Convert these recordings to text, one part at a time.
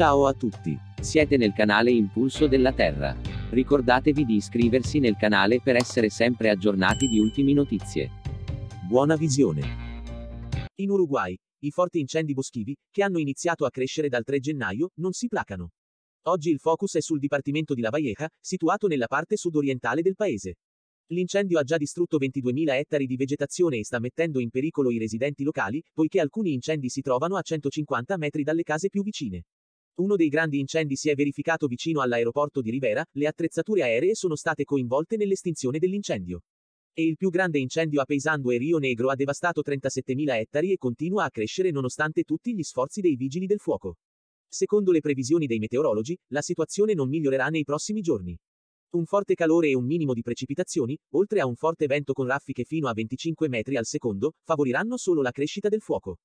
Ciao a tutti. Siete nel canale Impulso della Terra. Ricordatevi di iscriversi nel canale per essere sempre aggiornati di ultime notizie. Buona visione. In Uruguay, i forti incendi boschivi, che hanno iniziato a crescere dal 3 gennaio, non si placano. Oggi il focus è sul dipartimento di La Valleja, situato nella parte sudorientale del paese. L'incendio ha già distrutto 22.000 ettari di vegetazione e sta mettendo in pericolo i residenti locali, poiché alcuni incendi si trovano a 150 metri dalle case più vicine. Uno dei grandi incendi si è verificato vicino all'aeroporto di Rivera, le attrezzature aeree sono state coinvolte nell'estinzione dell'incendio. E il più grande incendio a Peisando e Rio Negro ha devastato 37.000 ettari e continua a crescere nonostante tutti gli sforzi dei vigili del fuoco. Secondo le previsioni dei meteorologi, la situazione non migliorerà nei prossimi giorni. Un forte calore e un minimo di precipitazioni, oltre a un forte vento con raffiche fino a 25 metri al secondo, favoriranno solo la crescita del fuoco.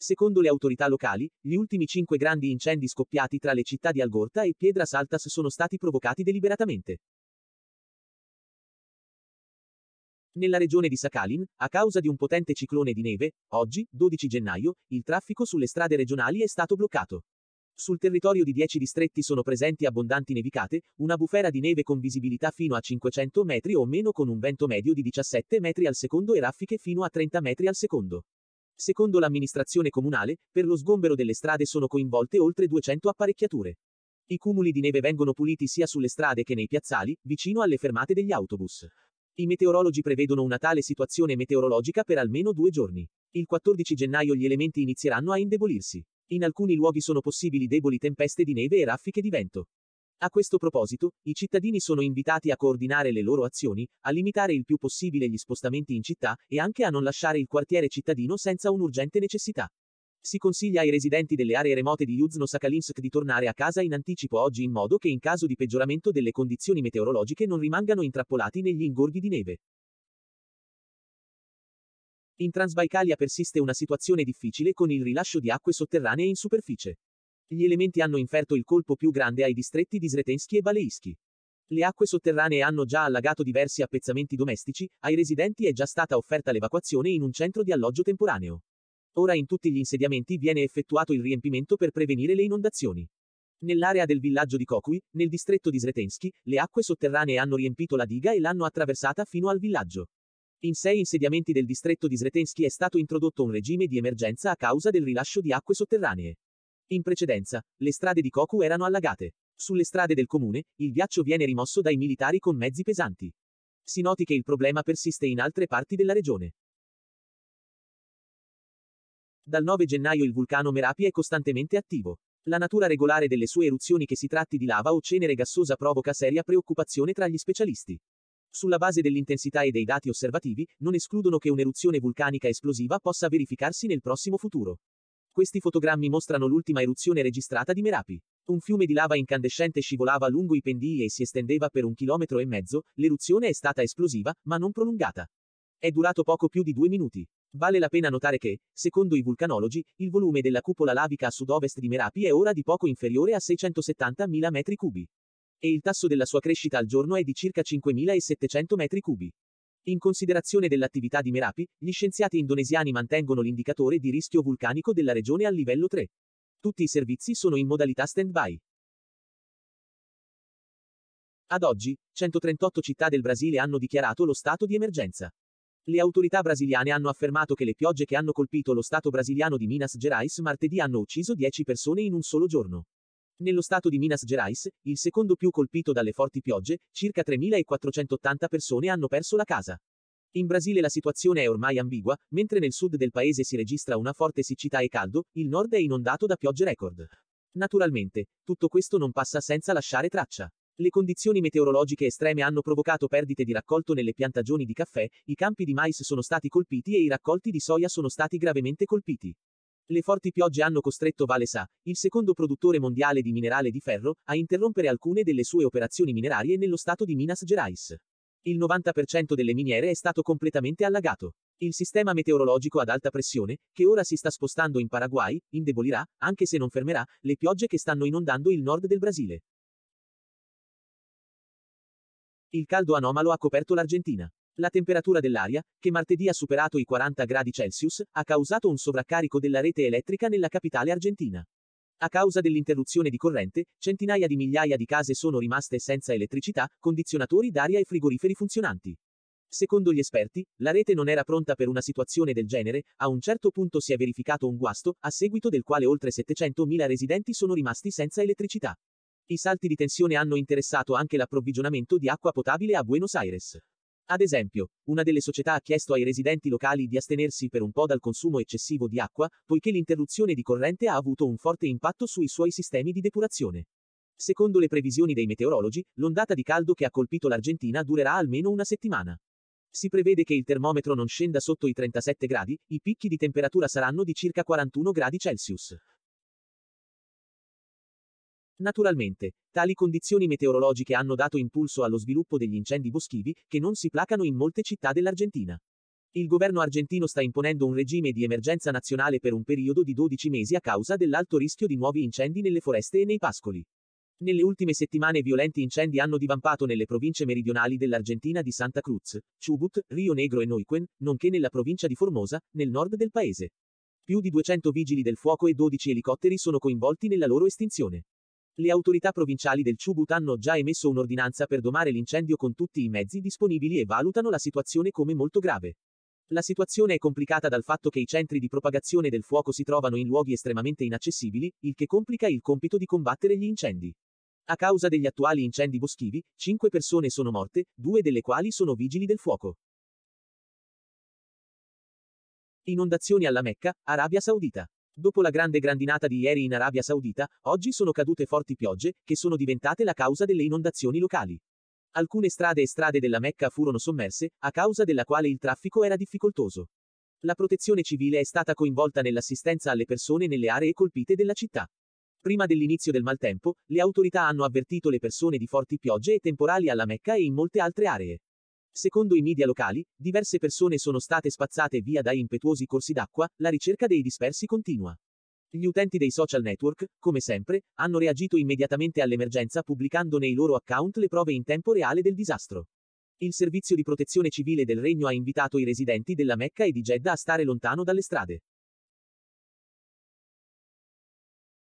Secondo le autorità locali, gli ultimi cinque grandi incendi scoppiati tra le città di Algorta e Piedra Saltas sono stati provocati deliberatamente. Nella regione di Sakhalin, a causa di un potente ciclone di neve, oggi, 12 gennaio, il traffico sulle strade regionali è stato bloccato. Sul territorio di 10 distretti sono presenti abbondanti nevicate, una bufera di neve con visibilità fino a 500 metri o meno con un vento medio di 17 metri al secondo e raffiche fino a 30 metri al secondo. Secondo l'amministrazione comunale, per lo sgombero delle strade sono coinvolte oltre 200 apparecchiature. I cumuli di neve vengono puliti sia sulle strade che nei piazzali, vicino alle fermate degli autobus. I meteorologi prevedono una tale situazione meteorologica per almeno due giorni. Il 14 gennaio gli elementi inizieranno a indebolirsi. In alcuni luoghi sono possibili deboli tempeste di neve e raffiche di vento. A questo proposito, i cittadini sono invitati a coordinare le loro azioni, a limitare il più possibile gli spostamenti in città e anche a non lasciare il quartiere cittadino senza un'urgente necessità. Si consiglia ai residenti delle aree remote di yuzno sakhalinsk di tornare a casa in anticipo oggi in modo che in caso di peggioramento delle condizioni meteorologiche non rimangano intrappolati negli ingorghi di neve. In Transbaikalia persiste una situazione difficile con il rilascio di acque sotterranee in superficie. Gli elementi hanno inferto il colpo più grande ai distretti di Sretensky e Baleischi. Le acque sotterranee hanno già allagato diversi appezzamenti domestici, ai residenti è già stata offerta l'evacuazione in un centro di alloggio temporaneo. Ora in tutti gli insediamenti viene effettuato il riempimento per prevenire le inondazioni. Nell'area del villaggio di Kokui, nel distretto di Sretensky, le acque sotterranee hanno riempito la diga e l'hanno attraversata fino al villaggio. In sei insediamenti del distretto di Sretensky è stato introdotto un regime di emergenza a causa del rilascio di acque sotterranee. In precedenza, le strade di Koku erano allagate. Sulle strade del comune, il ghiaccio viene rimosso dai militari con mezzi pesanti. Si noti che il problema persiste in altre parti della regione. Dal 9 gennaio il vulcano Merapi è costantemente attivo. La natura regolare delle sue eruzioni che si tratti di lava o cenere gassosa provoca seria preoccupazione tra gli specialisti. Sulla base dell'intensità e dei dati osservativi, non escludono che un'eruzione vulcanica esplosiva possa verificarsi nel prossimo futuro. Questi fotogrammi mostrano l'ultima eruzione registrata di Merapi. Un fiume di lava incandescente scivolava lungo i pendii e si estendeva per un chilometro e mezzo, l'eruzione è stata esplosiva, ma non prolungata. È durato poco più di due minuti. Vale la pena notare che, secondo i vulcanologi, il volume della cupola lavica a sud-ovest di Merapi è ora di poco inferiore a 670.000 m3 e il tasso della sua crescita al giorno è di circa 5.700 m3. In considerazione dell'attività di Merapi, gli scienziati indonesiani mantengono l'indicatore di rischio vulcanico della regione a livello 3. Tutti i servizi sono in modalità stand-by. Ad oggi, 138 città del Brasile hanno dichiarato lo stato di emergenza. Le autorità brasiliane hanno affermato che le piogge che hanno colpito lo stato brasiliano di Minas Gerais martedì hanno ucciso 10 persone in un solo giorno. Nello stato di Minas Gerais, il secondo più colpito dalle forti piogge, circa 3.480 persone hanno perso la casa. In Brasile la situazione è ormai ambigua, mentre nel sud del paese si registra una forte siccità e caldo, il nord è inondato da piogge record. Naturalmente, tutto questo non passa senza lasciare traccia. Le condizioni meteorologiche estreme hanno provocato perdite di raccolto nelle piantagioni di caffè, i campi di mais sono stati colpiti e i raccolti di soia sono stati gravemente colpiti. Le forti piogge hanno costretto Vale Sa, il secondo produttore mondiale di minerale di ferro, a interrompere alcune delle sue operazioni minerarie nello stato di Minas Gerais. Il 90% delle miniere è stato completamente allagato. Il sistema meteorologico ad alta pressione, che ora si sta spostando in Paraguay, indebolirà, anche se non fermerà, le piogge che stanno inondando il nord del Brasile. Il caldo anomalo ha coperto l'Argentina. La temperatura dell'aria, che martedì ha superato i 40 gradi Celsius, ha causato un sovraccarico della rete elettrica nella capitale argentina. A causa dell'interruzione di corrente, centinaia di migliaia di case sono rimaste senza elettricità, condizionatori d'aria e frigoriferi funzionanti. Secondo gli esperti, la rete non era pronta per una situazione del genere, a un certo punto si è verificato un guasto, a seguito del quale oltre 700.000 residenti sono rimasti senza elettricità. I salti di tensione hanno interessato anche l'approvvigionamento di acqua potabile a Buenos Aires. Ad esempio, una delle società ha chiesto ai residenti locali di astenersi per un po' dal consumo eccessivo di acqua, poiché l'interruzione di corrente ha avuto un forte impatto sui suoi sistemi di depurazione. Secondo le previsioni dei meteorologi, l'ondata di caldo che ha colpito l'Argentina durerà almeno una settimana. Si prevede che il termometro non scenda sotto i 37 gradi, i picchi di temperatura saranno di circa 41 gradi Celsius. Naturalmente, tali condizioni meteorologiche hanno dato impulso allo sviluppo degli incendi boschivi, che non si placano in molte città dell'Argentina. Il governo argentino sta imponendo un regime di emergenza nazionale per un periodo di 12 mesi a causa dell'alto rischio di nuovi incendi nelle foreste e nei pascoli. Nelle ultime settimane violenti incendi hanno divampato nelle province meridionali dell'Argentina di Santa Cruz, Chubut, Rio Negro e Neuquén, nonché nella provincia di Formosa, nel nord del paese. Più di 200 vigili del fuoco e 12 elicotteri sono coinvolti nella loro estinzione. Le autorità provinciali del Chubut hanno già emesso un'ordinanza per domare l'incendio con tutti i mezzi disponibili e valutano la situazione come molto grave. La situazione è complicata dal fatto che i centri di propagazione del fuoco si trovano in luoghi estremamente inaccessibili, il che complica il compito di combattere gli incendi. A causa degli attuali incendi boschivi, 5 persone sono morte, due delle quali sono vigili del fuoco. Inondazioni alla Mecca, Arabia Saudita. Dopo la grande grandinata di ieri in Arabia Saudita, oggi sono cadute forti piogge, che sono diventate la causa delle inondazioni locali. Alcune strade e strade della Mecca furono sommerse, a causa della quale il traffico era difficoltoso. La protezione civile è stata coinvolta nell'assistenza alle persone nelle aree colpite della città. Prima dell'inizio del maltempo, le autorità hanno avvertito le persone di forti piogge e temporali alla Mecca e in molte altre aree. Secondo i media locali, diverse persone sono state spazzate via da impetuosi corsi d'acqua, la ricerca dei dispersi continua. Gli utenti dei social network, come sempre, hanno reagito immediatamente all'emergenza pubblicando nei loro account le prove in tempo reale del disastro. Il servizio di protezione civile del regno ha invitato i residenti della Mecca e di Jeddah a stare lontano dalle strade.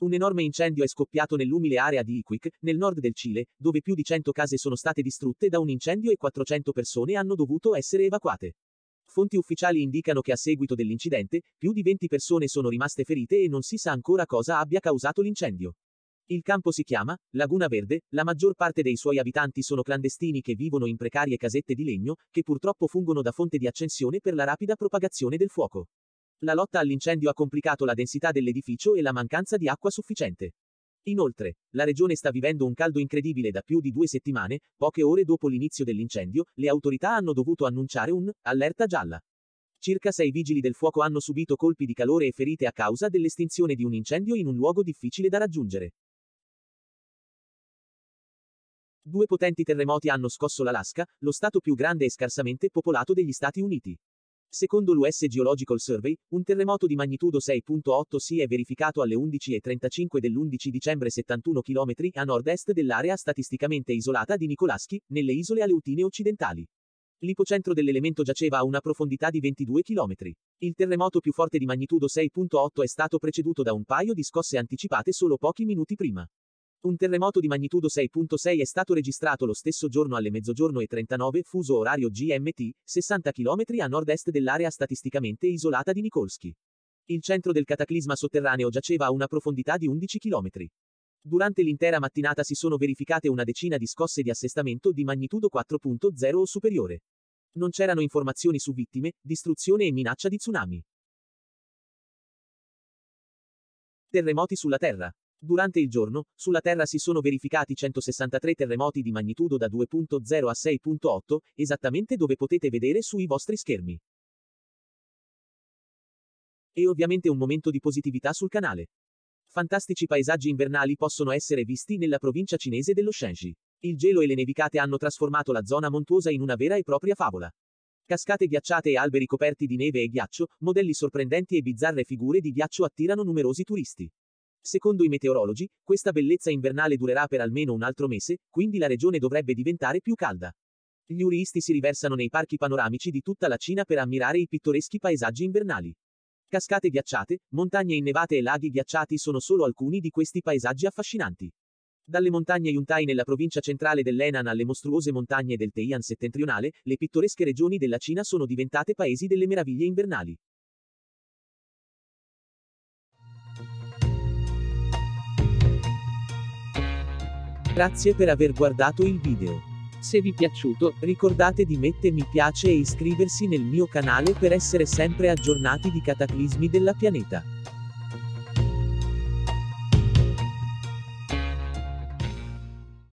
Un enorme incendio è scoppiato nell'umile area di Iquic, nel nord del Cile, dove più di 100 case sono state distrutte da un incendio e 400 persone hanno dovuto essere evacuate. Fonti ufficiali indicano che a seguito dell'incidente, più di 20 persone sono rimaste ferite e non si sa ancora cosa abbia causato l'incendio. Il campo si chiama Laguna Verde, la maggior parte dei suoi abitanti sono clandestini che vivono in precarie casette di legno, che purtroppo fungono da fonte di accensione per la rapida propagazione del fuoco. La lotta all'incendio ha complicato la densità dell'edificio e la mancanza di acqua sufficiente. Inoltre, la regione sta vivendo un caldo incredibile da più di due settimane, poche ore dopo l'inizio dell'incendio, le autorità hanno dovuto annunciare un allerta gialla. Circa sei vigili del fuoco hanno subito colpi di calore e ferite a causa dell'estinzione di un incendio in un luogo difficile da raggiungere. Due potenti terremoti hanno scosso l'Alaska, lo stato più grande e scarsamente popolato degli Stati Uniti. Secondo l'US Geological Survey, un terremoto di magnitudo 6.8 si è verificato alle 11.35 dell'11 dicembre 71 km a nord-est dell'area statisticamente isolata di Nicolaschi, nelle isole Aleutine occidentali. L'ipocentro dell'elemento giaceva a una profondità di 22 km. Il terremoto più forte di magnitudo 6.8 è stato preceduto da un paio di scosse anticipate solo pochi minuti prima. Un terremoto di magnitudo 6.6 è stato registrato lo stesso giorno alle mezzogiorno e 39 fuso orario GMT, 60 km a nord-est dell'area statisticamente isolata di Nikolsky. Il centro del cataclisma sotterraneo giaceva a una profondità di 11 km. Durante l'intera mattinata si sono verificate una decina di scosse di assestamento di magnitudo 4.0 o superiore. Non c'erano informazioni su vittime, distruzione e minaccia di tsunami. Terremoti sulla Terra. Durante il giorno, sulla Terra si sono verificati 163 terremoti di magnitudo da 2.0 a 6.8, esattamente dove potete vedere sui vostri schermi. E ovviamente un momento di positività sul canale. Fantastici paesaggi invernali possono essere visti nella provincia cinese dello Shenxi. Il gelo e le nevicate hanno trasformato la zona montuosa in una vera e propria favola. Cascate ghiacciate e alberi coperti di neve e ghiaccio, modelli sorprendenti e bizzarre figure di ghiaccio attirano numerosi turisti. Secondo i meteorologi, questa bellezza invernale durerà per almeno un altro mese, quindi la regione dovrebbe diventare più calda. Gli uristi si riversano nei parchi panoramici di tutta la Cina per ammirare i pittoreschi paesaggi invernali. Cascate ghiacciate, montagne innevate e laghi ghiacciati sono solo alcuni di questi paesaggi affascinanti. Dalle montagne Yuntai nella provincia centrale dell'Enan alle mostruose montagne del Teian settentrionale, le pittoresche regioni della Cina sono diventate paesi delle meraviglie invernali. Grazie per aver guardato il video. Se vi è piaciuto, ricordate di mettere mi piace e iscriversi nel mio canale per essere sempre aggiornati di cataclismi della pianeta.